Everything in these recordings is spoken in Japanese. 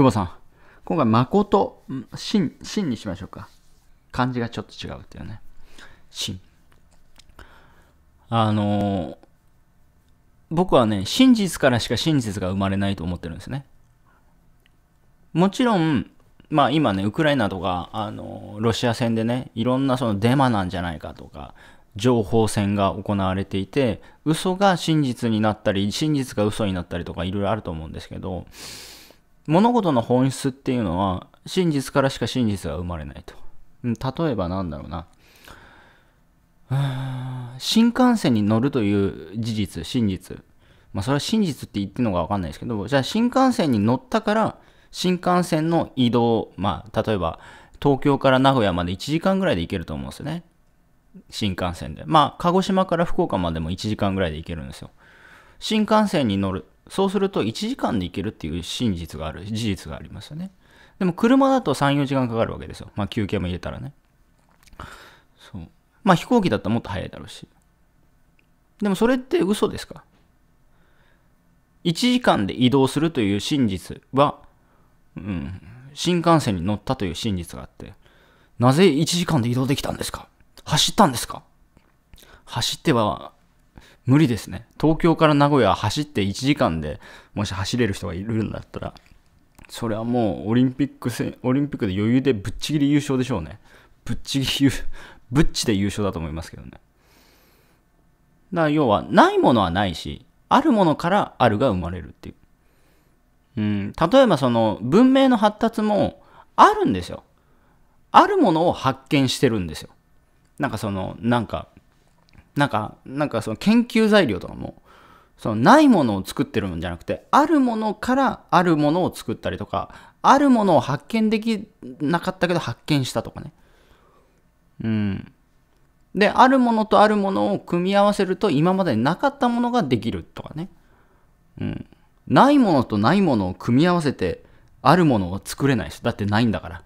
久保さん。今回、誠、真、真にしましょうか。漢字がちょっと違うっていうね。真。あのー、僕はね、真実からしか真実が生まれないと思ってるんですね。もちろん、まあ今ね、ウクライナとか、あのー、ロシア戦でね、いろんなそのデマなんじゃないかとか、情報戦が行われていて、嘘が真実になったり、真実が嘘になったりとかいろいろあると思うんですけど、物事の本質っていうのは真実からしか真実は生まれないと。例えばなんだろうな。新幹線に乗るという事実、真実。まあそれは真実って言ってるのかわかんないですけど、じゃあ新幹線に乗ったから新幹線の移動、まあ例えば東京から名古屋まで1時間ぐらいで行けると思うんですよね。新幹線で。まあ鹿児島から福岡までも1時間ぐらいで行けるんですよ。新幹線に乗る。そうすると1時間で行けるっていう真実がある、事実がありますよね。でも車だと3、4時間かかるわけですよ。まあ休憩も入れたらね。そう。まあ飛行機だったらもっと早いだろうし。でもそれって嘘ですか ?1 時間で移動するという真実は、うん、新幹線に乗ったという真実があって、なぜ1時間で移動できたんですか走ったんですか走っては無理ですね。東京から名古屋走って1時間でもし走れる人がいるんだったら、それはもうオリンピックオリンピックで余裕でぶっちぎり優勝でしょうね。ぶっちぎり、ぶっちで優勝だと思いますけどね。だから要は、ないものはないし、あるものからあるが生まれるっていう。うん、例えばその文明の発達もあるんですよ。あるものを発見してるんですよ。なんかその、なんか、なんか、なんかその研究材料とかも、そのないものを作ってるんじゃなくて、あるものからあるものを作ったりとか、あるものを発見できなかったけど発見したとかね。うん。で、あるものとあるものを組み合わせると今までなかったものができるとかね。うん。ないものとないものを組み合わせてあるものを作れないし、だってないんだから。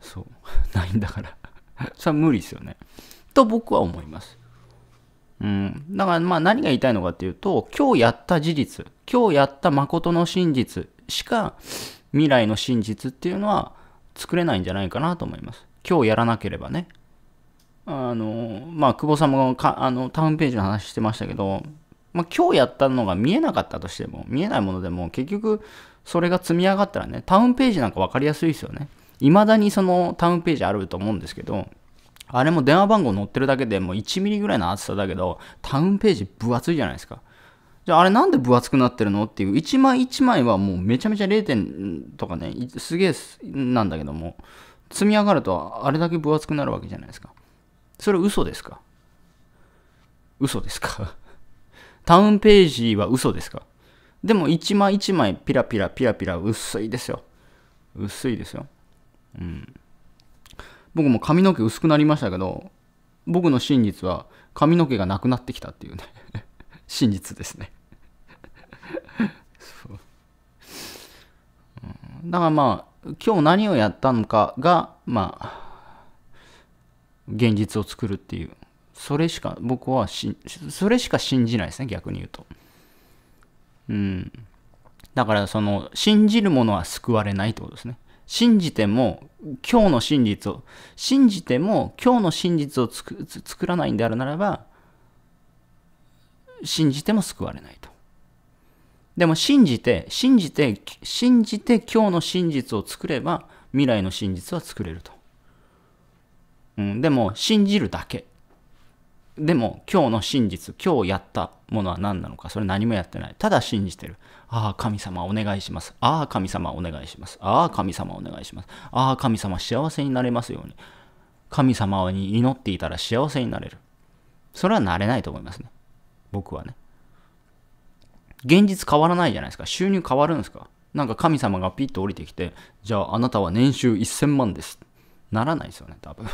そう。ないんだから。それは無理ですよね。と僕は思います。うん、だからまあ何が言いたいのかっていうと今日やった事実今日やった誠の真実しか未来の真実っていうのは作れないんじゃないかなと思います。今日やらなければね。あの、まあ、久保さんもかあのタウンページの話してましたけど、まあ、今日やったのが見えなかったとしても、見えないものでも、結局、それが積み上がったらね、タウンページなんか分かりやすいですよね。いまだにそのタウンページあると思うんですけど、あれも電話番号載ってるだけでもう1ミリぐらいの厚さだけど、タウンページ分厚いじゃないですか。じゃああれなんで分厚くなってるのっていう、1枚1枚はもうめちゃめちゃ0点とかね、すげえなんだけども、積み上がるとあれだけ分厚くなるわけじゃないですか。それ嘘ですか嘘ですかタ ウンページは嘘ですかでも一枚一枚ピラピラピラピラ薄いですよ。薄いですよ。うん。僕も髪の毛薄くなりましたけど、僕の真実は髪の毛がなくなってきたっていうね 真実ですねそう。だからまあ、今日何をやったのかが、まあ、現実を作るっていう。それしか、僕はし、それしか信じないですね、逆に言うと。うん。だから、その、信じるものは救われないってことですね。信じても今日の真実を信じても今日の真実を作らないんであるならば信じても救われないと。でも信じて信じて信じて今日の真実を作れば未来の真実は作れると。うん、でも信じるだけ。でも今日の真実今日やったものは何なのかそれ何もやってないただ信じてるああ、神様お願いします。ああ、神様お願いします。ああ、神様お願いします。ああ、神様幸せになれますように。神様に祈っていたら幸せになれる。それはなれないと思いますね。僕はね。現実変わらないじゃないですか。収入変わるんですかなんか神様がピッと降りてきて、じゃああなたは年収1000万です。ならないですよね、多分。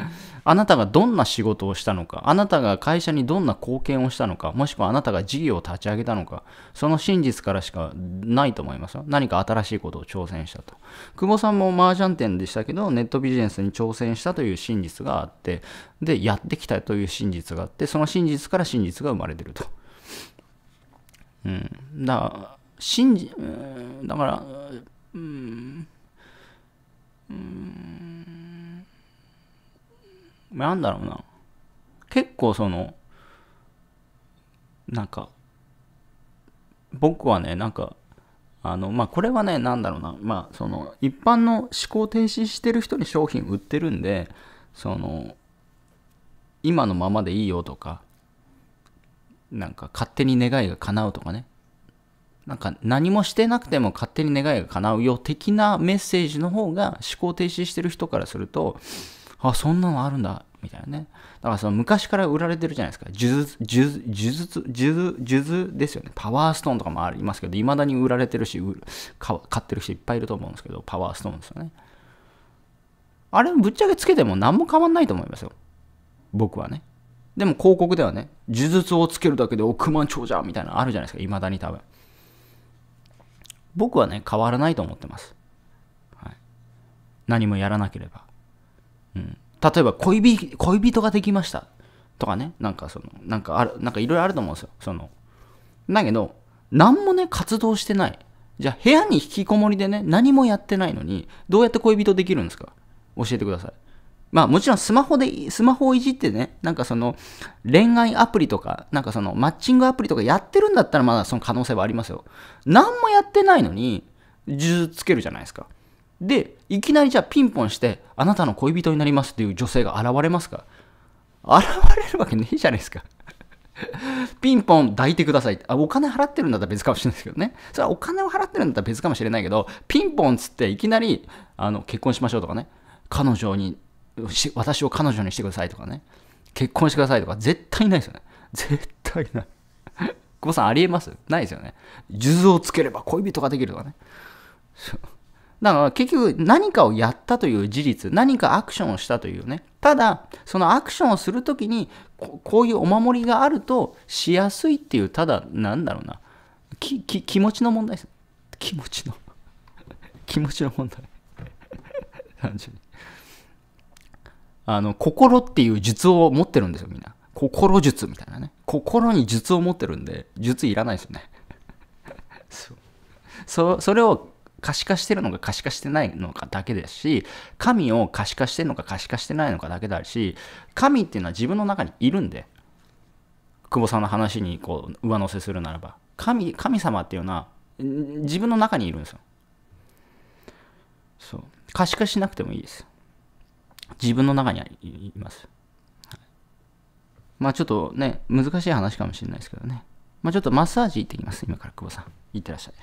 あなたがどんな仕事をしたのか、あなたが会社にどんな貢献をしたのか、もしくはあなたが事業を立ち上げたのか、その真実からしかないと思いますよ。何か新しいことを挑戦したと。久保さんも麻雀店でしたけど、ネットビジネスに挑戦したという真実があって、で、やってきたという真実があって、その真実から真実が生まれてると。うん。だから、真、だから、うんなんだろうな。結構その、なんか、僕はね、なんか、あの、まあ、これはね、なんだろうな。まあ、その、一般の思考停止してる人に商品売ってるんで、その、今のままでいいよとか、なんか勝手に願いが叶うとかね。なんか何もしてなくても勝手に願いが叶うよ的なメッセージの方が思考停止してる人からすると、あ、そんなのあるんだ、みたいなね。だからその昔から売られてるじゃないですか。呪術、呪術、呪術、呪術ですよね。パワーストーンとかもありますけど、未だに売られてるし、買ってる人いっぱいいると思うんですけど、パワーストーンですよね。あれぶっちゃけつけても何も変わんないと思いますよ。僕はね。でも広告ではね、呪術をつけるだけで億万長者みたいなのあるじゃないですか、未だに多分。僕はね、変わらないと思ってます。はい、何もやらなければ。うん、例えば恋人恋人ができましたとかねなんかそのなんかあるなんかいろいろあると思うんですよそのだけど何もね活動してないじゃあ部屋に引きこもりでね何もやってないのにどうやって恋人できるんですか教えてくださいまあもちろんスマホで、スマホをいじってね、なんかその恋愛アプリとか、なんかそのマッチングアプリとかやってるんだったらまだその可能性はありますよ。何もやってないのに、術つけるじゃないですか。で、いきなりじゃあピンポンして、あなたの恋人になりますっていう女性が現れますか現れるわけねえじゃないですか ピンポン抱いてくださいあ。お金払ってるんだったら別かもしれないですけどね。それはお金を払ってるんだったら別かもしれないけど、ピンポンつっていきなりあの結婚しましょうとかね。彼女に、私を彼女にしてくださいとかね。結婚してくださいとか、絶対ないですよね。絶対ない。久保さんありえますないですよね。数珠をつければ恋人ができるとかね。だから結局何かをやったという事実、何かアクションをしたというね。ただ、そのアクションをするときにこ、こういうお守りがあるとしやすいっていう、ただ、なんだろうな。き、き、気持ちの問題です。気持ちの 気持ちの問題 単純に。あの、心っていう術を持ってるんですよ、みんな。心術みたいなね。心に術を持ってるんで、術いらないですよね。そう。そ、それを可視化してるのか可視化してないのかだけですし、神を可視化してるのか可視化してないのかだけだし、神っていうのは自分の中にいるんで、久保さんの話にこう上乗せするならば、神神様っていうのは自分の中にいるんですよ。そう。可視化しなくてもいいです。自分の中にいます。はい、まあちょっとね、難しい話かもしれないですけどね。まあちょっとマッサージ行ってきます、今から久保さん。いってらっしゃい。